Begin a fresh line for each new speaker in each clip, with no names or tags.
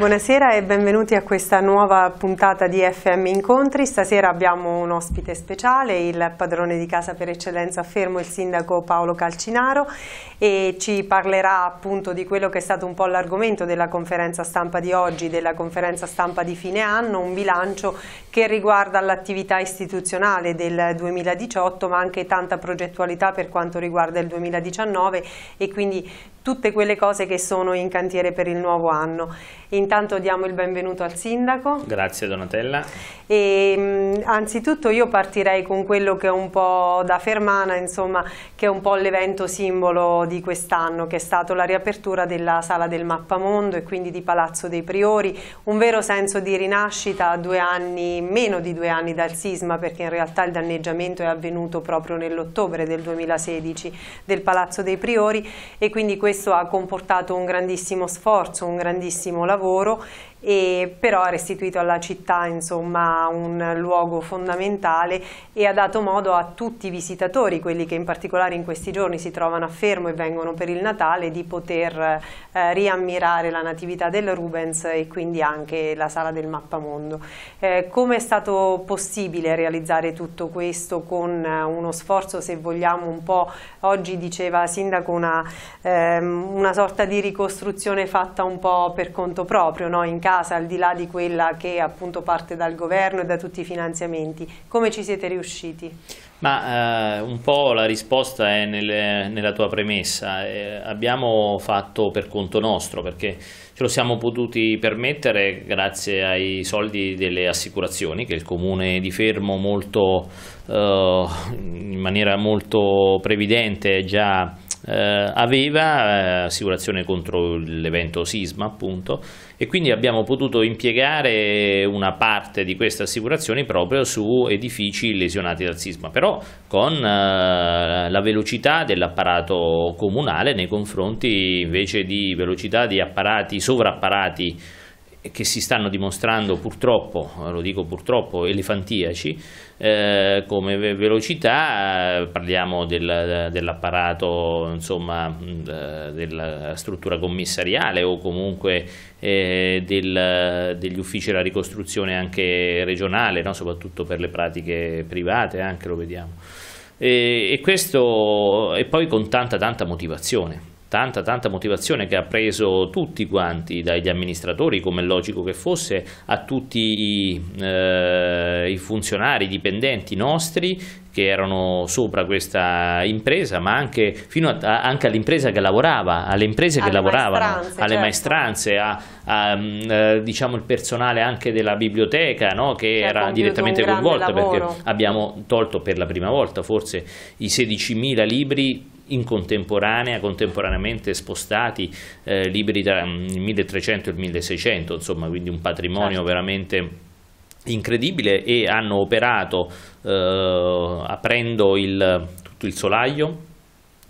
Buonasera e benvenuti a questa nuova puntata di FM Incontri. Stasera abbiamo un ospite speciale, il padrone di casa per eccellenza Fermo, il sindaco Paolo Calcinaro e ci parlerà appunto di quello che è stato un po' l'argomento della conferenza stampa di oggi, della conferenza stampa di fine anno, un bilancio che riguarda l'attività istituzionale del 2018 ma anche tanta progettualità per quanto riguarda il 2019 e quindi tutte quelle cose che sono in cantiere per il nuovo anno. Intanto diamo il benvenuto al Sindaco.
Grazie Donatella.
E, ehm, anzitutto io partirei con quello che è un po' da Fermana, insomma, che è un po' l'evento simbolo di quest'anno, che è stato la riapertura della Sala del Mappamondo e quindi di Palazzo dei Priori, un vero senso di rinascita a due anni, meno di due anni dal sisma, perché in realtà il danneggiamento è avvenuto proprio nell'ottobre del 2016 del Palazzo dei Priori e quindi questo questo ha comportato un grandissimo sforzo, un grandissimo lavoro e però ha restituito alla città insomma, un luogo fondamentale e ha dato modo a tutti i visitatori, quelli che in particolare in questi giorni si trovano a Fermo e vengono per il Natale, di poter eh, riammirare la natività del Rubens e quindi anche la sala del Mappamondo. Eh, Come è stato possibile realizzare tutto questo con eh, uno sforzo, se vogliamo, un po' oggi diceva Sindaco una, ehm, una sorta di ricostruzione fatta un po' per conto proprio, no? in casa, al di là di quella che appunto parte dal governo e da tutti i finanziamenti. Come ci siete riusciti?
Ma eh, un po' la risposta è nelle, nella tua premessa, eh, abbiamo fatto per conto nostro perché ce lo siamo potuti permettere grazie ai soldi delle assicurazioni che il comune di Fermo molto, eh, in maniera molto previdente già eh, aveva eh, assicurazione contro l'evento sisma appunto e quindi abbiamo potuto impiegare una parte di queste assicurazioni proprio su edifici lesionati dal sisma, però con eh, la velocità dell'apparato comunale nei confronti invece di velocità di apparati sovrapparati eh, che si stanno dimostrando purtroppo, eh, lo dico purtroppo, elefantiaci eh, come ve velocità parliamo del, dell'apparato insomma eh, della struttura commissariale o comunque eh, del, degli uffici della ricostruzione anche regionale no? soprattutto per le pratiche private anche lo vediamo e, e questo e poi con tanta tanta motivazione tanta tanta motivazione che ha preso tutti quanti, dagli amministratori come è logico che fosse, a tutti i, eh, i funzionari, i dipendenti nostri che erano sopra questa impresa, ma anche fino a, anche all'impresa che lavorava, alle imprese alle che lavoravano, maestranze, alle certo. maestranze, a, a mm, eh, diciamo il personale anche della biblioteca no? che, che era direttamente coinvolto perché abbiamo tolto per la prima volta forse i 16.000 libri in contemporanea, contemporaneamente spostati, eh, liberi tra mm, il 1300 e il 1600, insomma, quindi un patrimonio certo. veramente incredibile e hanno operato eh, aprendo il, tutto il solaio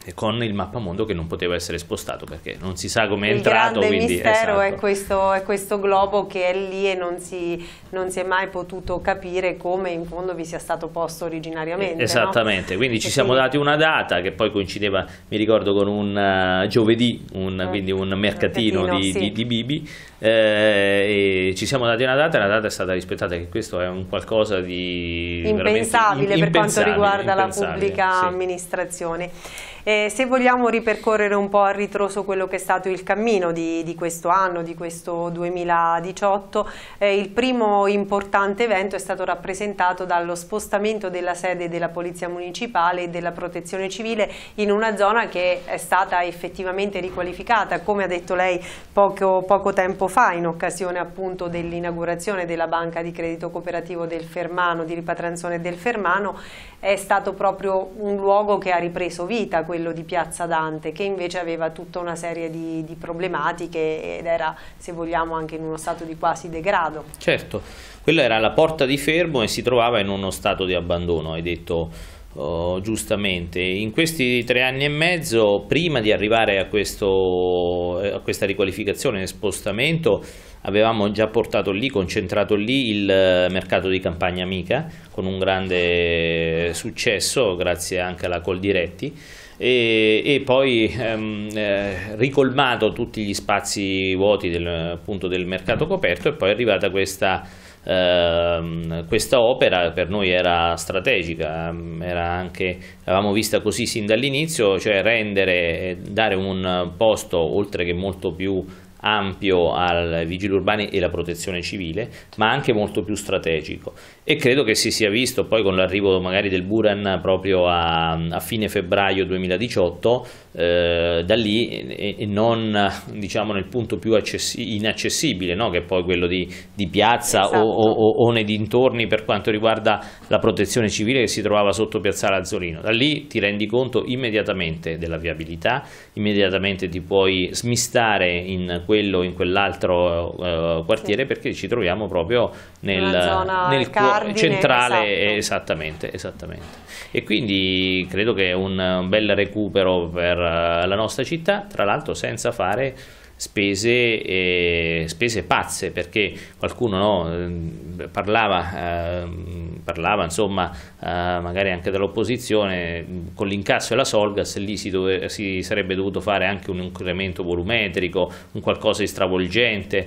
eh, con il mappamondo che non poteva essere spostato perché non si sa come è entrato. Il mistero esatto. è,
questo, è, questo, globo che è lì e non si, non si, è mai potuto capire come in fondo vi sia stato posto originariamente. Esattamente,
no? quindi ci siamo dati una data che poi coincideva, mi ricordo, con un uh, giovedì, un, eh, quindi un mercatino, mercatino di, sì. di, di Bibi eh, ci siamo dati una data e la data è stata rispettata che questo è un qualcosa di impensabile in, per quanto riguarda la pubblica sì.
amministrazione eh, se vogliamo ripercorrere un po' a ritroso quello che è stato il cammino di, di questo anno, di questo 2018, eh, il primo importante evento è stato rappresentato dallo spostamento della sede della Polizia Municipale e della Protezione Civile in una zona che è stata effettivamente riqualificata, come ha detto lei poco, poco tempo fa fa in occasione appunto dell'inaugurazione della banca di credito cooperativo del Fermano, di Ripatranzone del Fermano, è stato proprio un luogo che ha ripreso vita, quello di Piazza Dante, che invece aveva tutta una serie di, di problematiche ed era, se vogliamo, anche in uno stato di quasi degrado.
Certo, quella era la porta di fermo e si trovava in uno stato di abbandono, hai detto Oh, giustamente, in questi tre anni e mezzo, prima di arrivare a, questo, eh, a questa riqualificazione e spostamento, avevamo già portato lì, concentrato lì il eh, mercato di campagna amica con un grande successo, grazie anche alla Coldiretti. E, e, poi ehm, eh, ricolmato tutti gli spazi vuoti del, appunto, del mercato coperto e poi è arrivata questa Ehm, questa opera per noi era strategica, ehm, era anche, l'avevamo vista così sin dall'inizio, cioè rendere, dare un posto oltre che molto più ampio al vigili urbani e la protezione civile, ma anche molto più strategico. E credo che si sia visto poi con l'arrivo magari del Buran proprio a, a fine febbraio 2018, eh, da lì e, e, non diciamo nel punto più inaccessibile, no? che è poi quello di, di piazza esatto. o, o, o, nei dintorni per quanto riguarda la protezione civile che si trovava sotto piazzale Azzolino. Da lì ti rendi conto immediatamente della viabilità, immediatamente ti puoi smistare in quello, in quell'altro eh, quartiere, sì. perché ci troviamo proprio nel, nel cardine, centrale, esatto. esattamente, esattamente. E quindi credo che è un bel recupero per eh, la nostra città, tra l'altro senza fare spese, eh, spese pazze perché qualcuno no, ehm, parlava, eh, parlava insomma, eh, magari anche dall'opposizione con l'incasso e la Solgas lì si, dove, si sarebbe dovuto fare anche un incremento volumetrico, un qualcosa di stravolgente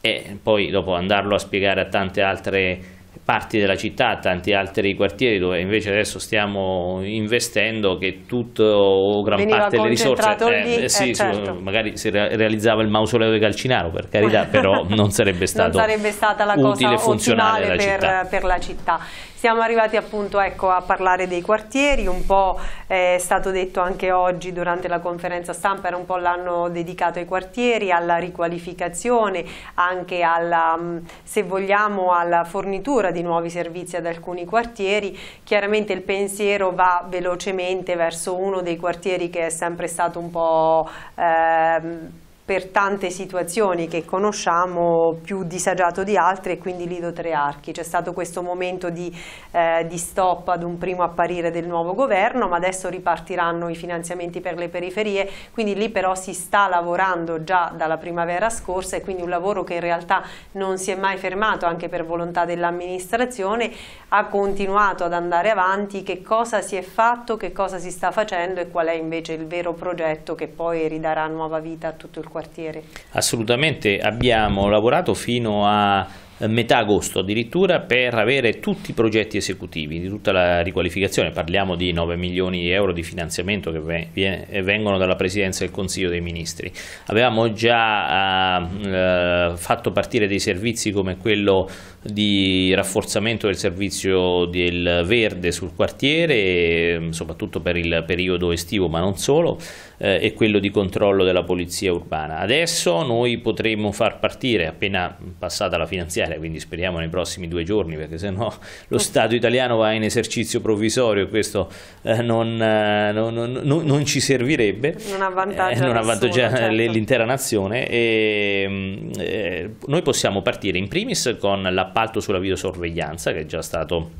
e poi dopo andarlo a spiegare a tante altre parti della città, tanti altri quartieri dove invece adesso stiamo investendo che tutto o gran Veniva parte delle risorse eh, lì, eh, eh, sì, certo. su, magari si realizzava il mausoleo di Calcinaro per carità però non sarebbe, non sarebbe
stata la utile cosa funzionale per, città. per la città siamo arrivati appunto ecco, a parlare dei quartieri, un po' eh, è stato detto anche oggi durante la conferenza stampa, era un po' l'anno dedicato ai quartieri, alla riqualificazione, anche alla, mm, se vogliamo, alla fornitura l'apertura di nuovi servizi ad alcuni quartieri, chiaramente il pensiero va velocemente verso uno dei quartieri che è sempre stato un po' ehm, per tante situazioni che conosciamo più disagiato di altre e quindi Lido Trearchi. C'è stato questo momento di, eh, di, stop ad un primo apparire del nuovo governo, ma adesso ripartiranno i finanziamenti per le periferie, quindi lì però si sta lavorando già dalla primavera scorsa e quindi un lavoro che in realtà non si è mai fermato anche per volontà dell'amministrazione, ha continuato ad andare avanti, che cosa si è fatto, che cosa si sta facendo e qual è invece il vero progetto che poi ridarà nuova vita a tutto il quartiere?
Assolutamente, abbiamo lavorato fino a eh, metà agosto addirittura per avere tutti i progetti esecutivi di tutta la riqualificazione, parliamo di 9 milioni di euro di finanziamento che eh, vengono dalla Presidenza del Consiglio dei Ministri. Avevamo già ah, eh, fatto partire dei servizi come quello di rafforzamento del servizio del verde sul quartiere, ehm, soprattutto per il periodo estivo ma non solo, eh, e quello di controllo della polizia urbana. Adesso noi potremo far partire, appena passata la finanziaria, quindi speriamo nei prossimi due giorni, perché se no lo Stato italiano va in esercizio provvisorio e questo eh, non, eh, non, non, non, ci servirebbe,
non avvantaggia, eh, non certo.
l'intera nazione. E, ehm, eh, noi possiamo partire in primis con la l'appalto sulla videosorveglianza che è già stato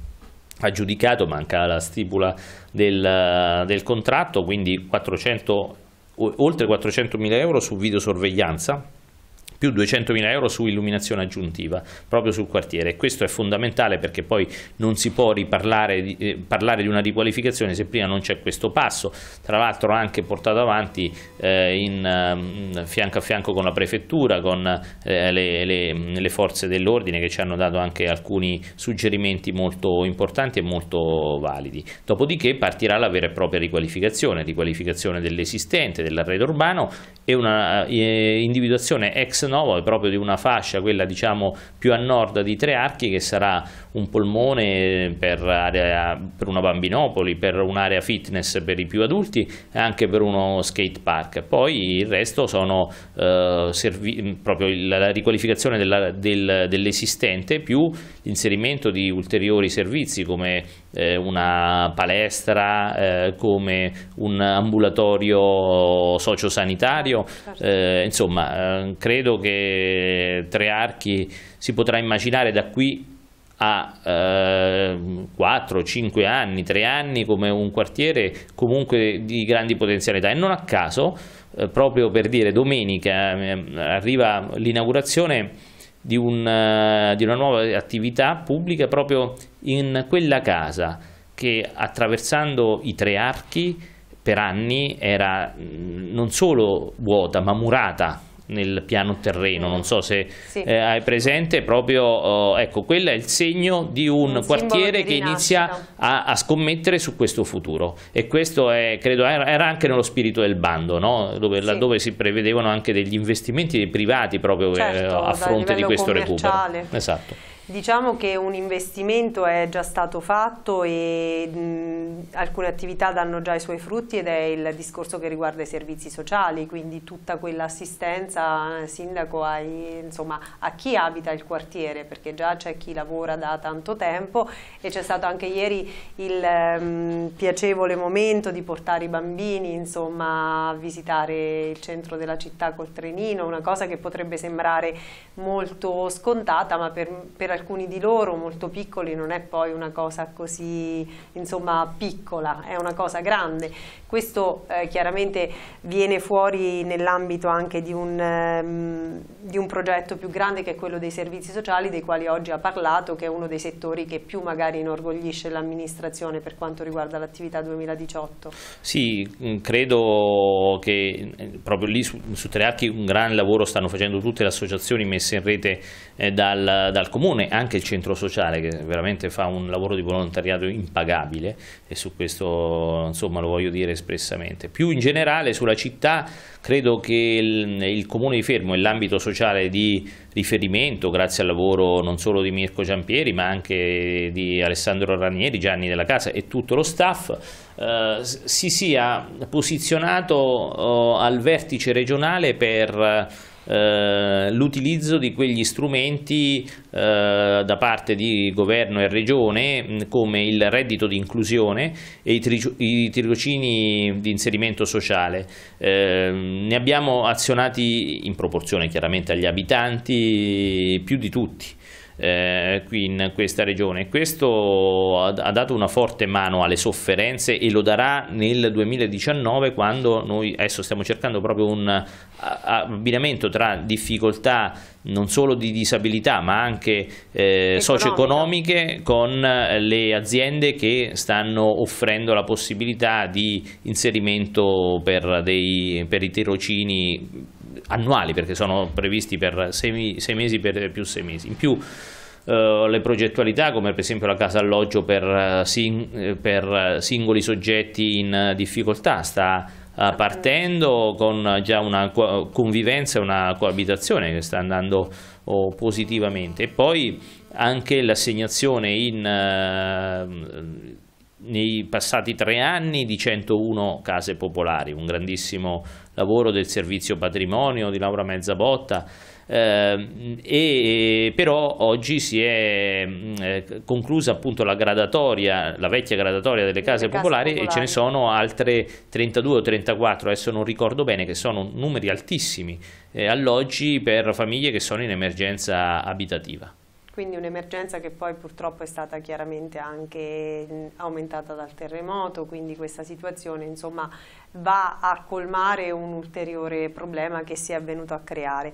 aggiudicato, manca la stipula del, eh, del contratto, quindi 400, oltre 400.000 euro su videosorveglianza più 200.000 euro su illuminazione aggiuntiva proprio sul quartiere e questo è fondamentale perché poi non si può riparlare di, eh, parlare di una riqualificazione se prima non c'è questo passo tra l'altro anche portato avanti eh, in, mm, fianco a fianco con la prefettura con eh, le, le, mm, le, forze dell'ordine che ci hanno dato anche alcuni suggerimenti molto importanti e molto validi dopodiché partirà la vera e propria riqualificazione riqualificazione dell'esistente dell'arredo urbano e una eh, individuazione ex nuovo è proprio di una fascia, quella diciamo più a nord di Trearchi, che sarà un polmone per, area, per una bambinopoli, per un'area fitness per i più adulti e anche per uno skate park. Poi il resto sono eh, proprio la riqualificazione dell'esistente più l'inserimento di ulteriori servizi come eh, una palestra, eh, come un ambulatorio sociosanitario. Certo. Eh, insomma, eh, credo che tre archi si potrà immaginare da qui a eh, 4, 5 anni, 3 anni come un quartiere comunque di grandi potenzialità e non a caso, eh, proprio per dire domenica eh, arriva l'inaugurazione di, un, eh, di una nuova attività pubblica proprio in quella casa che attraversando i tre archi per anni era mm, non solo vuota ma murata nel piano terreno, non so se sì. eh, hai presente, proprio eh, ecco, quello è il segno di un, un quartiere di che inizia a, a, scommettere su questo futuro e questo è, credo era anche nello spirito del bando, no? dove, sì. laddove si prevedevano anche degli investimenti privati proprio eh, certo, eh, a fronte di questo recupero. Esatto.
Diciamo che un investimento è già stato fatto e mh, alcune attività danno già i suoi frutti ed è il discorso che riguarda i servizi sociali, quindi tutta quell'assistenza sindaco ai, insomma, a chi abita il quartiere, perché già c'è chi lavora da tanto tempo e c'è stato anche ieri il mh, ehm, piacevole momento di portare i bambini insomma, a visitare il centro della città col trenino, una cosa che potrebbe sembrare molto scontata ma per, per alcuni di loro molto piccoli non è poi una cosa così insomma piccola, è una cosa grande. Questo eh, chiaramente viene fuori nell'ambito anche di un, ehm, di un progetto più grande che è quello dei servizi sociali dei quali oggi ha parlato, che è uno dei settori che più magari inorgoglisce l'amministrazione per quanto riguarda l'attività 2018.
Sì, mm, credo che eh, proprio lì su, su Treacchi un gran lavoro stanno facendo tutte le associazioni messe in rete eh, dal, dal Comune come anche il centro sociale che veramente fa un lavoro di volontariato impagabile e su questo insomma, lo voglio dire espressamente. Più in generale sulla città credo che il, il comune di Fermo e l'ambito sociale di riferimento grazie al lavoro non solo di Mirko Giampieri ma anche di Alessandro Ranieri, Gianni della Casa e tutto lo staff eh, si sia posizionato eh, al vertice regionale per eh, l'utilizzo di quegli strumenti eh, da parte di governo e regione come il reddito di inclusione e i, tri i tirocini di inserimento sociale. Eh, ne abbiamo azionati in proporzione chiaramente agli abitanti più di tutti eh, qui in questa regione. Questo ha, dato una forte mano alle sofferenze e lo darà nel 2019 quando noi adesso stiamo cercando proprio un abbinamento tra difficoltà non solo di disabilità ma anche eh, socio-economiche con le aziende che stanno offrendo la possibilità di inserimento per, dei, per i tirocini annuali perché sono previsti per sei, sei mesi per più sei mesi. In più Uh, le progettualità come per esempio la casa alloggio per, uh, per singoli soggetti in difficoltà sta partendo con già una convivenza e una coabitazione che sta andando oh, positivamente e poi anche l'assegnazione in nei passati tre anni di 101 case popolari, un grandissimo lavoro del servizio patrimonio di Laura Mezzabotta, eh, e però oggi si è eh, conclusa appunto la gradatoria, la vecchia gradatoria delle case, case popolari, popolari, e ce ne sono altre 32 o 34, adesso non ricordo bene, che sono numeri altissimi eh, alloggi per famiglie che sono in emergenza abitativa
quindi un'emergenza che poi purtroppo è stata chiaramente anche mm, aumentata dal terremoto, quindi questa situazione insomma, va a colmare un ulteriore problema che si è venuto a creare.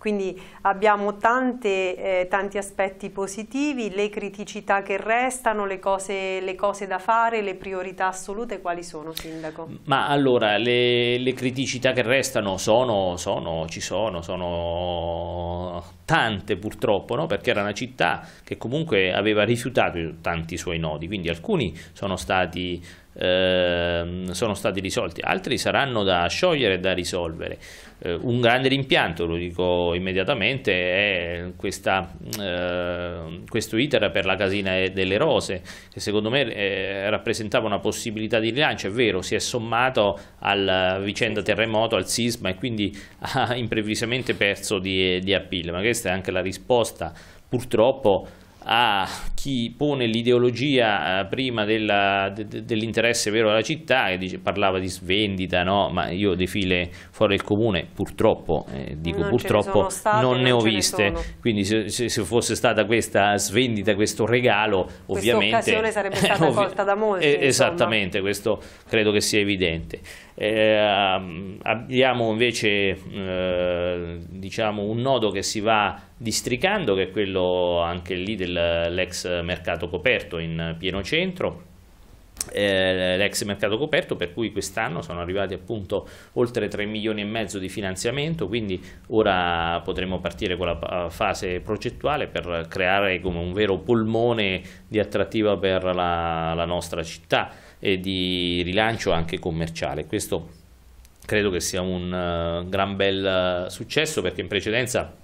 Quindi abbiamo tante, eh, tanti aspetti positivi, le criticità che restano, le cose, le cose, da fare, le priorità assolute, quali sono
Sindaco? Ma allora le, le criticità che restano sono, sono, ci sono, sono tante purtroppo, no? perché era una città che comunque aveva rifiutato tanti suoi nodi, quindi alcuni sono stati eh, sono stati risolti, altri saranno da sciogliere e da risolvere. Eh, un grande rimpianto, lo dico immediatamente, è questa, eh, questo iter per la casina delle rose, che secondo me eh, rappresentava una possibilità di rilancio, è vero, si è sommato alla vicenda terremoto, al sisma e quindi ha improvvisamente perso di, di appeal, ma questa è anche la risposta purtroppo a chi pone l'ideologia eh, prima dell'interesse de, dell vero alla città, che dice, parlava di svendita, no? ma io defile fuori del comune purtroppo, eh, dico non purtroppo, state, non ne ho viste, quindi se, se, fosse stata questa svendita, questo regalo, Questa ovviamente... occasione sarebbe stata colta
da molti. Eh, esattamente,
questo credo che sia evidente. Eh, abbiamo invece eh, diciamo, un nodo che si va Districando, che è quello anche lì dell'ex mercato coperto in pieno centro, eh, l'ex mercato coperto per cui quest'anno sono arrivati appunto oltre 3 milioni e mezzo di finanziamento quindi ora potremo partire con la fase progettuale per creare come un vero polmone di attrattiva per la, la nostra città e di rilancio anche commerciale questo credo che sia un eh, gran bel eh, successo perché in precedenza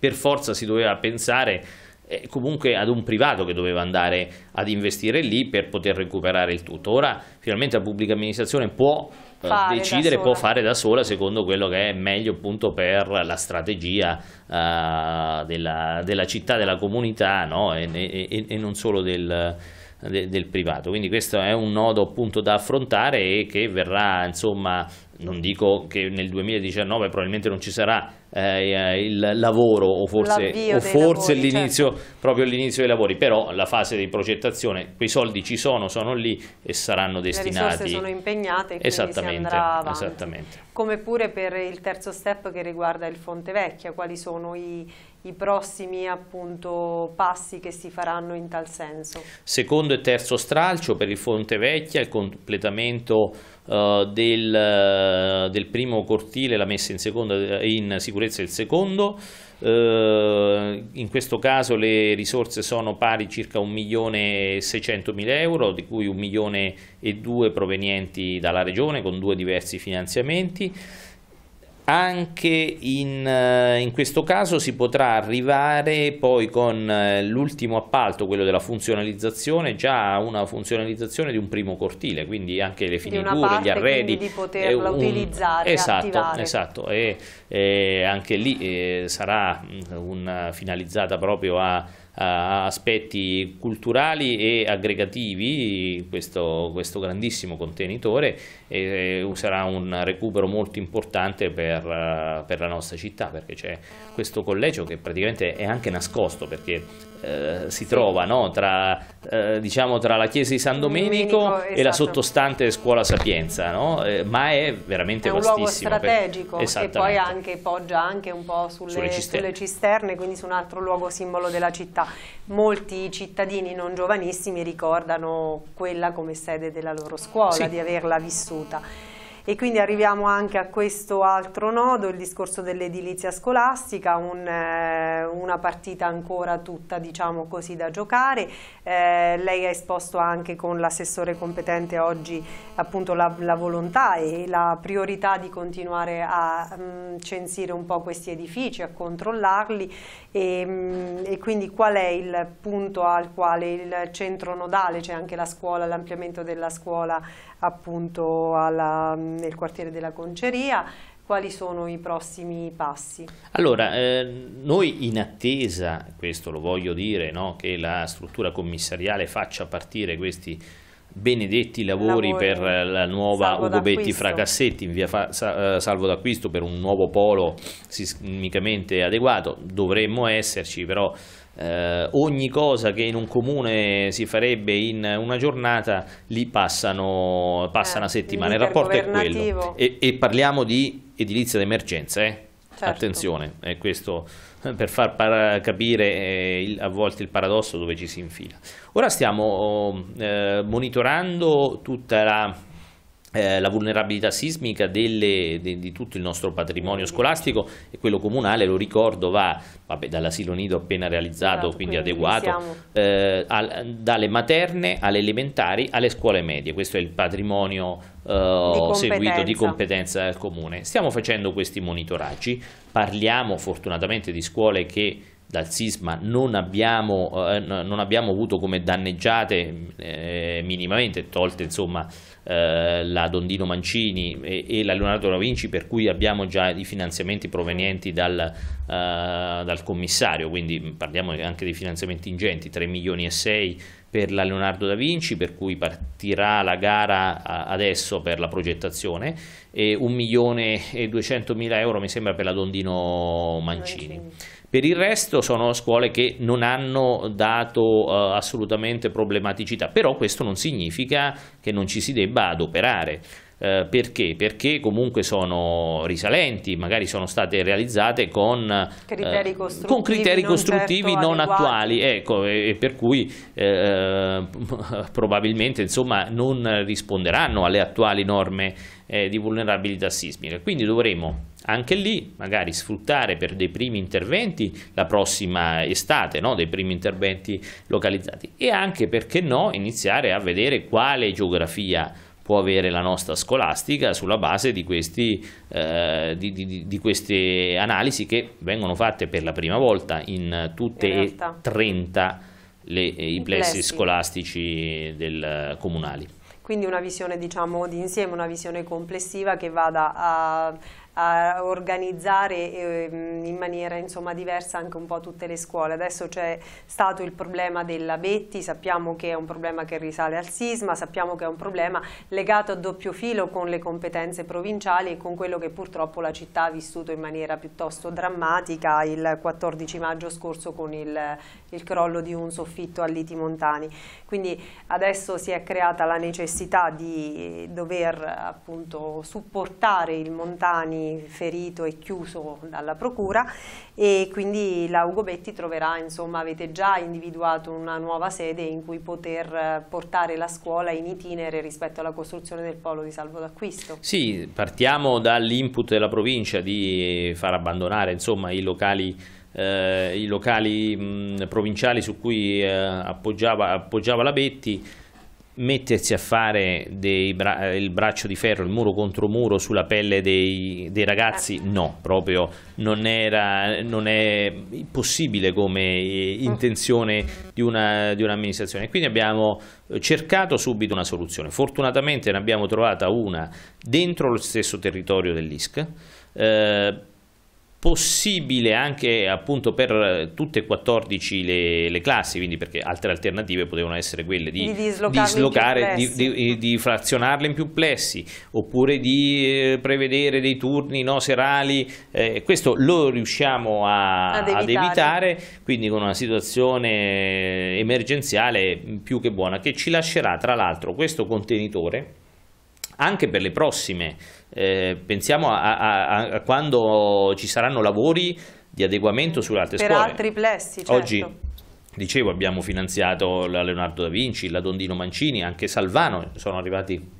per forza si doveva pensare eh, comunque ad un privato che doveva andare ad investire lì per poter recuperare il tutto. Ora finalmente la pubblica amministrazione può eh, decidere, può fare da sola secondo quello che è meglio appunto per la strategia uh, della, della, città, della comunità no? e, e, e, non solo del, de, del privato. Quindi questo è un nodo appunto da affrontare e che verrà insomma non dico che nel 2019 probabilmente non ci sarà eh, eh il lavoro o forse, o forse lavori, certo. proprio l'inizio dei lavori, però la fase di progettazione, quei soldi ci sono, sono lì e saranno destinati. Le sono
impegnate e esattamente, esattamente, Come pure per il terzo step che riguarda il Fonte Vecchia, quali sono i, i prossimi appunto, passi che si faranno in tal senso?
Secondo e terzo stralcio per il Fonte Vecchia, il completamento eh, del, eh, del, primo cortile, la messa in, seconda, eh, in sicurezza del secondo, uh, in questo caso le risorse sono pari circa 1.600.000 euro, di cui 1.002 provenienti dalla Regione con due diversi finanziamenti, anche in, eh, in, questo caso si potrà arrivare poi con eh, l'ultimo appalto, quello della funzionalizzazione, già una funzionalizzazione di un primo cortile, quindi anche le finiture, gli arredi. di eh, poterla un, utilizzare, esatto, attivare. Esatto, e, e anche lì eh, sarà mm, una finalizzata proprio a eh, aspetti culturali e aggregativi questo, questo grandissimo contenitore e, e eh, sarà un recupero molto importante per, eh, per la nostra città perché c'è questo collegio che praticamente è anche nascosto perché eh, si trova no, tra, eh, diciamo, tra, la chiesa di San Domenico, Domenico esatto. e la esatto. sottostante scuola Sapienza no? eh, ma è veramente è un vastissimo luogo strategico per... e poi
anche, poggia anche un po' sulle, sulle cisterne. sulle cisterne quindi su un altro luogo simbolo della città vita. Molti cittadini non giovanissimi ricordano quella come sede della loro scuola, sì. di averla vissuta e quindi arriviamo anche a questo altro nodo, il discorso dell'edilizia scolastica, un, eh, una partita ancora tutta diciamo così da giocare, eh, lei ha esposto anche con l'assessore competente oggi appunto la, la, volontà e la priorità di continuare a mh, mm, censire un po' questi edifici, a controllarli e, mh, mm, e quindi qual è il punto al quale il centro nodale, c'è cioè anche la scuola, l'ampliamento della scuola appunto alla, nel quartiere della Conceria quali sono i prossimi passi?
Allora, eh, noi in attesa, questo lo voglio dire, no, che la struttura commissariale faccia partire questi benedetti lavori, lavori. per la nuova salvo Ugo Betti Fracassetti in via fa, eh, salvo d'acquisto per un nuovo polo sismicamente adeguato, dovremmo esserci però eh, ogni cosa che in un comune si farebbe in una giornata lì passano, passa eh, una settimana, il rapporto è quello e, e, parliamo di edilizia d'emergenza eh? certo. attenzione, è eh, questo eh, per far capire eh, il, a volte il paradosso dove ci si infila ora stiamo oh, monitorando tutta la eh, la vulnerabilità sismica delle, de, di tutto il nostro patrimonio scolastico e quello comunale, lo ricordo, va vabbè, dall'asilo nido appena realizzato, esatto, quindi adeguato, eh, al, dalle materne alle elementari alle scuole medie. Questo è il patrimonio eh, di seguito di competenza del comune. Stiamo facendo questi monitoraggi, parliamo fortunatamente di scuole che dal sisma non abbiamo, eh, non abbiamo avuto come danneggiate eh, minimamente, tolte insomma eh, la Dondino Mancini e, e, la Leonardo da Vinci, per cui abbiamo già i finanziamenti provenienti dal, uh, dal commissario, quindi mm, parliamo anche di finanziamenti ingenti, 3 milioni e 6 per la Leonardo da Vinci, per cui partirà la gara adesso per la progettazione, e 1 milione e 200 mila euro mi sembra per la Dondino Mancini. Mancini per il resto sono scuole che non hanno dato eh, assolutamente problematicità, però questo non significa che non ci si debba adoperare. Eh, perché? Perché comunque sono risalenti, magari sono state realizzate con eh, criteri
costruttivi, con criteri non, certo costruttivi certo non, attuali,
ecco, e, e, per cui eh, eh, probabilmente insomma, non risponderanno alle attuali norme eh, di vulnerabilità sismica. Quindi dovremo anche lì magari sfruttare per dei primi interventi la prossima estate, no? dei primi interventi localizzati e anche perché no iniziare a vedere quale geografia può avere la nostra scolastica sulla base di, questi, eh, di, di, di, queste analisi che vengono fatte per la prima volta in tutte e 30 le, eh, i plessi scolastici del, eh, comunali
quindi una visione diciamo di insieme, una visione complessiva che vada a a organizzare ehm, in maniera insomma, diversa anche un po' tutte le scuole. Adesso c'è stato il problema della Betti, sappiamo che è un problema che risale al sisma, sappiamo che è un problema legato a doppio filo con le competenze provinciali e con quello che purtroppo la città ha vissuto in maniera piuttosto drammatica il 14 maggio scorso con il, il crollo di un soffitto a Liti Montani. Quindi adesso si è creata la necessità di dover appunto supportare il Montani ferito e chiuso dalla procura e quindi la Ugo Betti troverà, insomma avete già individuato una nuova sede in cui poter eh, portare la scuola in itinere rispetto alla costruzione del polo di
salvo d'acquisto. Sì, partiamo dall'input della provincia di far abbandonare insomma, i locali eh, i locali mh, provinciali su cui eh, appoggiava, appoggiava, la Betti mettersi a fare bra il braccio di ferro, il muro contro muro sulla pelle dei, dei ragazzi, ah. no, proprio non, era, non è possibile come eh, mm. intenzione di, un'amministrazione. Quindi abbiamo eh, cercato subito una soluzione. Fortunatamente ne abbiamo trovata una dentro lo stesso territorio dell'ISC. Eh, possibile anche appunto per tutte e 14 le, le, classi, quindi perché altre alternative potevano essere quelle di, di dislocare, di, di, di, frazionarle in più plessi, oppure di eh, prevedere dei turni no, serali, eh, questo lo riusciamo a, ad, evitare. ad, evitare. quindi con una situazione emergenziale più che buona, che ci lascerà tra l'altro questo contenitore anche per le prossime eh, pensiamo a, a, a, quando ci saranno lavori di adeguamento sulle altre per scuole. Per altri
plessi, certo. Oggi,
dicevo, abbiamo finanziato la Leonardo da Vinci, la Dondino Mancini, anche Salvano, sono arrivati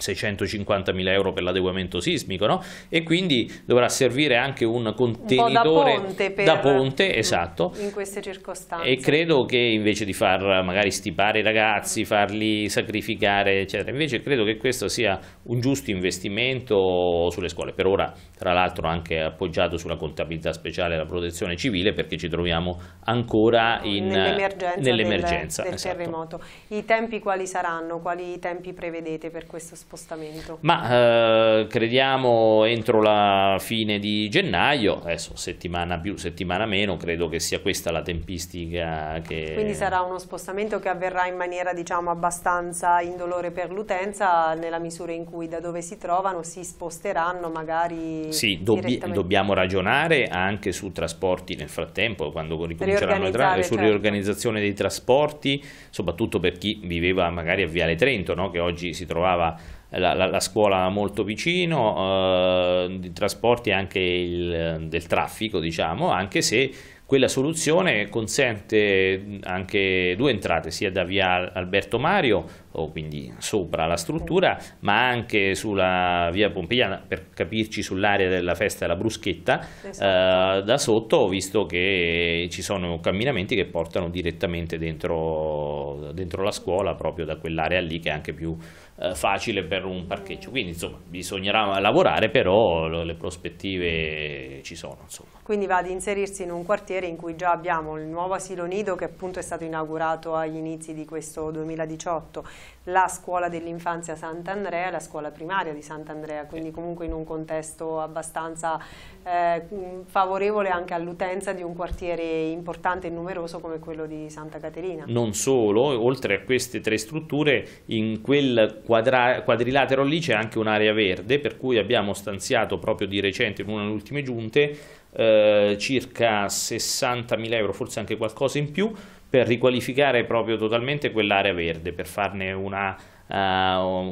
650.000 euro per l'adeguamento sismico no? e quindi dovrà servire anche un contenitore un da, ponte da ponte, esatto
in queste circostanze e
credo che invece di far magari stipare i ragazzi farli sacrificare eccetera invece credo che questo sia un giusto investimento sulle scuole per ora tra l'altro anche appoggiato sulla contabilità speciale e la protezione civile perché ci troviamo ancora nell'emergenza nell del, del esatto.
terremoto i tempi quali saranno? quali tempi prevedete per questo spazio? spostamento?
Ma eh, crediamo entro la fine di gennaio, adesso settimana più, settimana meno, credo che sia questa la tempistica che... Quindi sarà
uno spostamento che avverrà in maniera diciamo abbastanza indolore per l'utenza nella misura in cui da dove si trovano si sposteranno magari... Sì, dobbi dobbiamo
ragionare anche su trasporti nel frattempo, quando ricominceranno le tra- su certo. riorganizzazione dei trasporti, soprattutto per chi viveva magari a Viale Trento, no? che oggi si trovava la, la, la scuola molto vicino, eh, di trasporti e anche il, del traffico, diciamo, anche se quella soluzione consente anche due entrate, sia da via Alberto Mario o quindi sopra la struttura, ma anche sulla via Pompeiana, per capirci sull'area della festa della bruschetta, esatto. eh, da sotto ho visto che ci sono camminamenti che portano direttamente dentro, dentro la scuola, proprio da quell'area lì che è anche più eh, facile per un parcheggio. Quindi insomma bisognerà lavorare, però le prospettive ci sono. Insomma.
Quindi va ad inserirsi in un quartiere in cui già abbiamo il nuovo asilo nido che appunto è stato inaugurato agli inizi di questo 2018 la scuola dell'infanzia Sant'Andrea e la scuola primaria di Sant'Andrea, quindi comunque in un contesto abbastanza eh, mm, favorevole anche all'utenza di un quartiere importante e numeroso come quello di Santa Caterina. Non
solo, oltre a queste tre strutture, in quel quadrilatero lì c'è anche un'area verde, per cui abbiamo stanziato proprio di recente in una delle ultime giunte eh, circa 60.000 euro, forse anche qualcosa in più, per riqualificare proprio totalmente quell'area verde, per farne una, uh,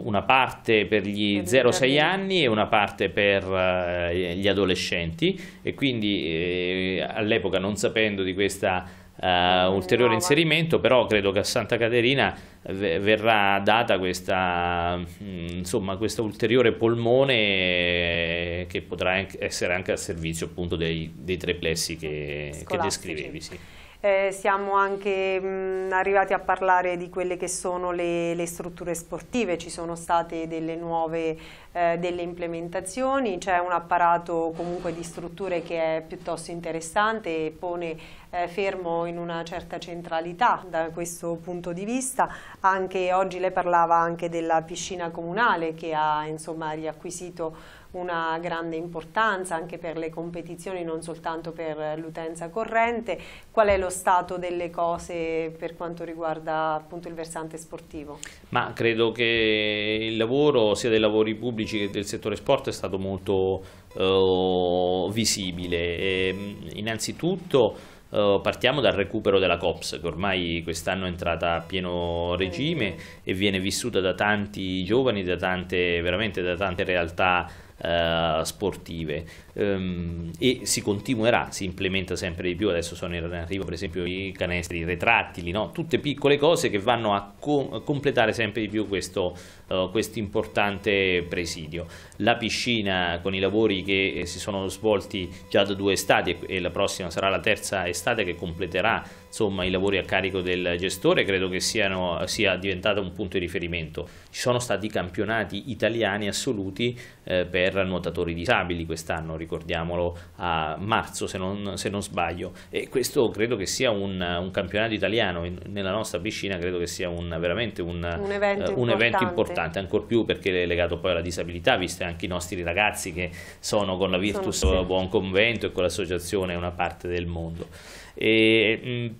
una parte per gli 0-6 anni e una parte per uh, gli adolescenti e quindi eh, all'epoca non sapendo di questa Uh, ulteriore inserimento, però credo che a Santa Caterina verrà data questa, mm, insomma, questo ulteriore polmone che potrà essere anche al servizio appunto dei, dei tre plessi che, che descrivevi. Sì.
Eh, siamo anche mh, mm, arrivati a parlare di quelle che sono le, le strutture sportive, ci sono state delle nuove eh, delle implementazioni, c'è un apparato comunque di strutture che è piuttosto interessante e pone eh, fermo in una certa centralità da questo punto di vista. Anche oggi lei parlava anche della piscina comunale che ha insomma riacquisito una grande importanza anche per le competizioni, non soltanto per l'utenza corrente. Qual è lo stato delle cose per quanto riguarda appunto il versante sportivo?
Ma credo che il lavoro sia dei lavori pubblici che del settore sport è stato molto eh, visibile. E, ehm, innanzitutto eh, partiamo dal recupero della COPS che ormai quest'anno è entrata a pieno regime e viene vissuta da tanti giovani, da tante, veramente da tante realtà eh, sportive ehm, e si continuerà, si implementa sempre di più, adesso sono in arrivo per esempio i canestri retrattili, no? tutte piccole cose che vanno a, co a completare sempre di più questo eh, importante presidio. La piscina con i lavori che eh, si sono svolti già da due estati e la prossima sarà la terza estate che completerà insomma, i lavori a carico del gestore credo che siano, sia diventato un punto di riferimento. Ci sono stati campionati italiani assoluti eh, per nuotatori disabili quest'anno, ricordiamolo a marzo se non, se non, sbaglio e questo credo che sia un, un campionato italiano in, nella nostra piscina credo che sia un, veramente un, un evento, uh, evento, importante, ancor più perché è legato poi alla disabilità, visto anche i nostri ragazzi che sono con la Virtus sì. Buon Convento e con l'associazione una parte del mondo. E, mh,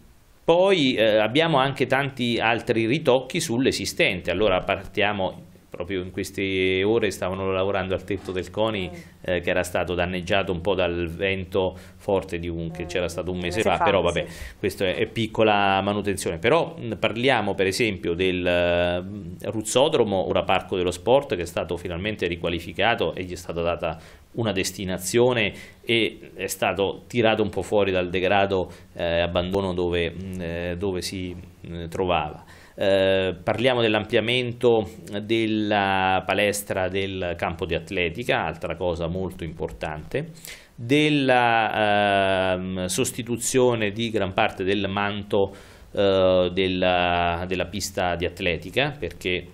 poi eh, abbiamo anche tanti altri ritocchi sull'esistente, allora partiamo proprio in queste ore stavano lavorando al tetto del CONI mm. eh, che era stato danneggiato un po' dal vento forte un, che mm. c'era stato un mese fa, fa però vabbè, sì. questa è, piccola manutenzione. Però parliamo per esempio del uh, Ruzzodromo, ora Parco dello Sport, che è stato finalmente riqualificato e gli è stata data una destinazione e è stato tirato un po' fuori dal degrado eh, abbandono dove, mh, eh, dove si mh, trovava. Eh, parliamo dell'ampliamento della palestra del campo di atletica, altra cosa molto importante, della eh, sostituzione di gran parte del manto eh, della, della pista di atletica perché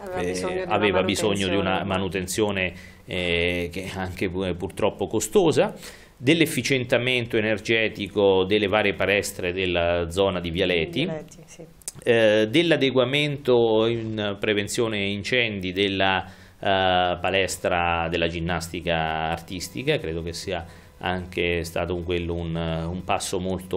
aveva bisogno, di, aveva una bisogno di una manutenzione eh, che è anche eh, purtroppo costosa, dell'efficientamento energetico delle varie palestre della zona di Vialeti, Vialeti sì eh, dell'adeguamento in prevenzione incendi della eh, palestra della ginnastica artistica, credo che sia anche stato un, quello, un, un passo molto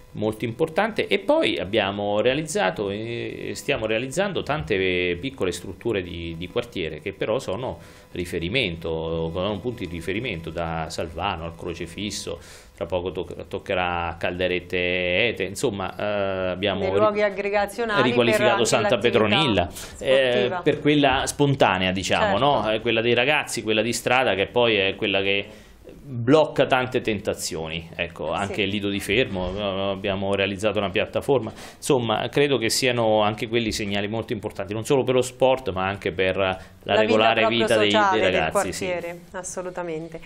importante molto importante e poi abbiamo realizzato e stiamo realizzando tante piccole strutture di, di, quartiere che però sono riferimento, sono punti di riferimento da Salvano al Crocefisso, tra poco to toccherà Calderette Ete, insomma eh, abbiamo Dei
riqualificato Santa Petronilla eh, per
quella spontanea diciamo, certo. no? Eh, quella dei ragazzi, quella di strada che poi è quella che blocca tante tentazioni, ecco, eh, anche il Lido di Fermo, abbiamo realizzato una piattaforma, insomma credo che siano anche quelli segnali molto importanti, non solo per lo sport ma anche per la, la regolare vita, vita dei, dei, ragazzi. Del quartiere,
sì. assolutamente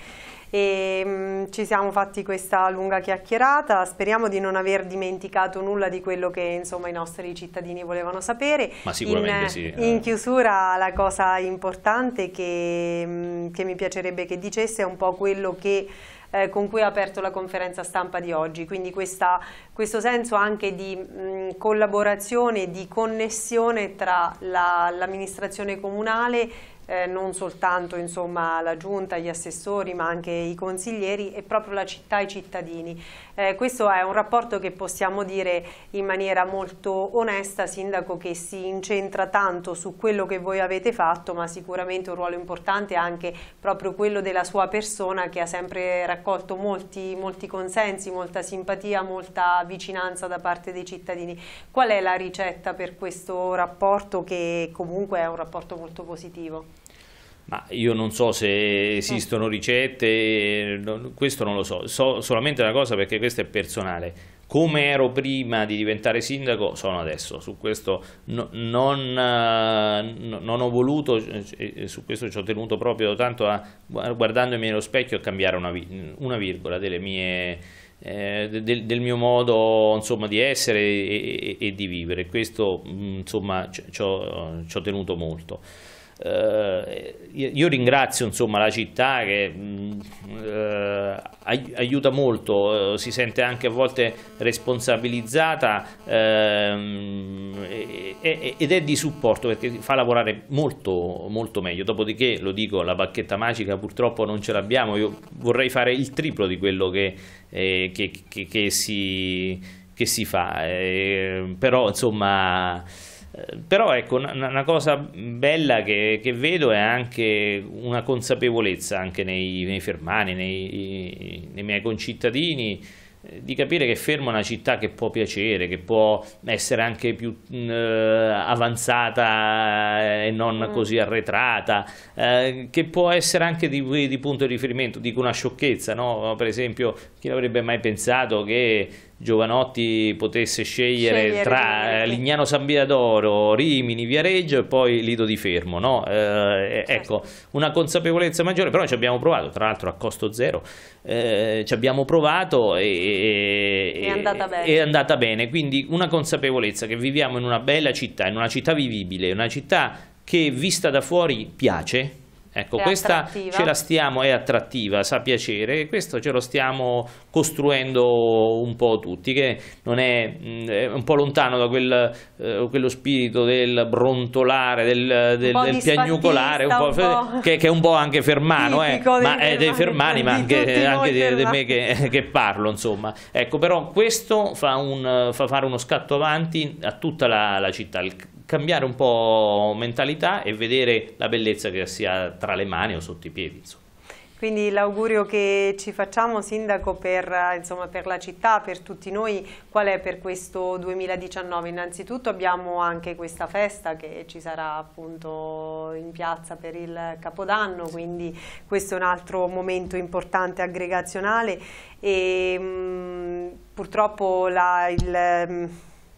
e mh, mm, ci siamo fatti questa lunga chiacchierata, speriamo di non aver dimenticato nulla di quello che insomma, i nostri cittadini volevano sapere. Ma sicuramente in, sì. Eh. In chiusura la cosa importante che, mh, mm, che mi piacerebbe che dicesse è un po' quello che eh, con cui ha aperto la conferenza stampa di oggi, quindi questa, questo senso anche di mh, mm, collaborazione, di connessione tra l'amministrazione la, comunale eh, non soltanto insomma, la giunta, gli assessori ma anche i consiglieri e proprio la città e i cittadini. Eh, questo è un rapporto che possiamo dire in maniera molto onesta, Sindaco, che si incentra tanto su quello che voi avete fatto, ma sicuramente un ruolo importante anche proprio quello della sua persona che ha sempre raccolto molti, molti consensi, molta simpatia, molta vicinanza da parte dei cittadini. Qual è la ricetta per questo rapporto che comunque è un rapporto molto positivo?
Ma io non so se eh. esistono ricette, questo non lo so, so solamente una cosa perché questo è personale. Come ero prima di diventare sindaco, sono adesso, su questo no, non, non, ho voluto, su questo ci ho tenuto proprio tanto a, guardandomi nello specchio a cambiare una, una virgola delle mie... Eh, del, del, mio modo insomma, di essere e, e, e, di vivere. Questo mm, insomma, ci ho tenuto molto. Eh, io ringrazio insomma, la città che mm, eh, aiuta molto, eh, si sente anche a volte responsabilizzata ehm, ed è di supporto perché fa lavorare molto, molto meglio. Dopodiché, lo dico, la bacchetta magica purtroppo non ce l'abbiamo, io vorrei fare il triplo di quello che, eh, che, che, che si, si, fa, eh, però insomma eh, però ecco una, cosa bella che, che, vedo è anche una consapevolezza anche nei, nei fermani, nei, nei, miei concittadini eh, di capire che Fermo è una città che può piacere, che può essere anche più mm, eh, avanzata eh, e non mm. così arretrata, eh, che può essere anche di, di, punto di riferimento, dico una sciocchezza, no? per esempio chi avrebbe mai pensato che Giovanotti potesse scegliere, scegliere tra eh, Lignano San Biadoro, Rimini, Viareggio e poi Lido di Fermo. No? Eh, eh, certo. Ecco, una consapevolezza maggiore, però ci abbiamo provato, tra l'altro a costo zero, eh, ci abbiamo provato e, è, andata bene. è andata bene. Quindi una consapevolezza che viviamo in una bella città, in una città vivibile, una città che vista da fuori piace, Ecco, è questa attrattiva. ce la stiamo, è attrattiva, sa piacere, questo ce lo stiamo costruendo un po' tutti, che non è, mm, è un po' lontano da quel, eh, quello spirito del brontolare, del, del, del piagnucolare, un po', un po'... Che, che, è un po' anche fermano, eh, ma, è eh, dei fermani, ma anche, anche di, di, me che, che, parlo, insomma. Ecco, però questo fa, un, fa, fare uno scatto avanti a tutta la, la città, il, cambiare un po' mentalità e vedere la bellezza che sia tra le mani o sotto i piedi. Insomma.
Quindi l'augurio che ci facciamo Sindaco per, insomma, per, la città, per tutti noi, qual è per questo 2019? Innanzitutto abbiamo anche questa festa che ci sarà appunto in piazza per il Capodanno, quindi questo è un altro momento importante aggregazionale e mh, mm, purtroppo la, il... Mh, mm,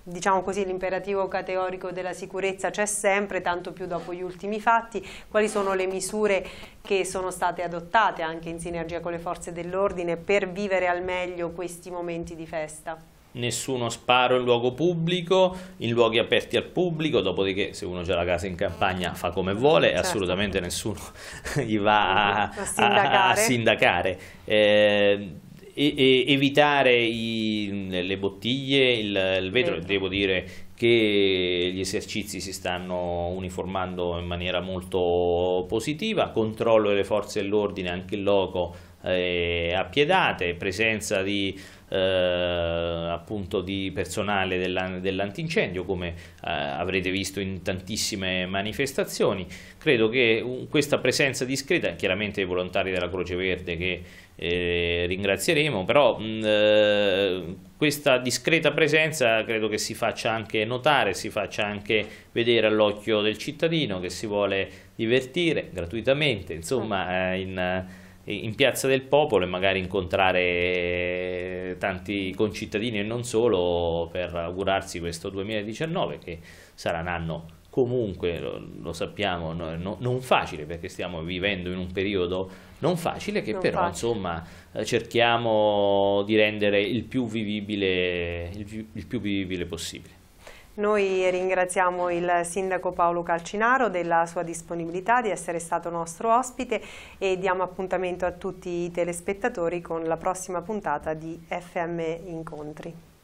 diciamo così, l'imperativo categorico della sicurezza c'è sempre, tanto più dopo gli ultimi fatti, quali sono le misure che sono state adottate anche in sinergia con le forze dell'ordine per vivere al meglio questi momenti di festa?
nessuno sparo in luogo pubblico, in luoghi aperti al pubblico, dopodiché se uno c'è la casa in campagna fa come vuole certo. assolutamente nessuno gli va a, a sindacare. A, a sindacare. Eh, e, e evitare i, le bottiglie, il, il vetro, vetro, devo dire che gli esercizi si stanno uniformando in maniera molto positiva, controllo delle forze dell'ordine anche in loco eh, appiedate, presenza di, eh, appunto di personale dell'antincendio come eh, avrete visto in tantissime manifestazioni. Credo che un, questa presenza discreta, chiaramente i volontari della Croce Verde che eh, ringrazieremo, però mh, mm, eh, questa discreta presenza credo che si faccia anche notare, si faccia anche vedere all'occhio del cittadino che si vuole divertire gratuitamente, insomma, eh, in, eh, in piazza del popolo e magari incontrare tanti concittadini e non solo per augurarsi questo 2019 che sarà un anno comunque, lo, lo sappiamo, no, no, non facile perché stiamo vivendo in un periodo non facile che non però facile. insomma eh, cerchiamo di rendere il più vivibile, il il più vivibile possibile.
Noi ringraziamo il sindaco Paolo Calcinaro della sua disponibilità di essere stato nostro ospite e diamo appuntamento a tutti i telespettatori con la prossima puntata di FM Incontri.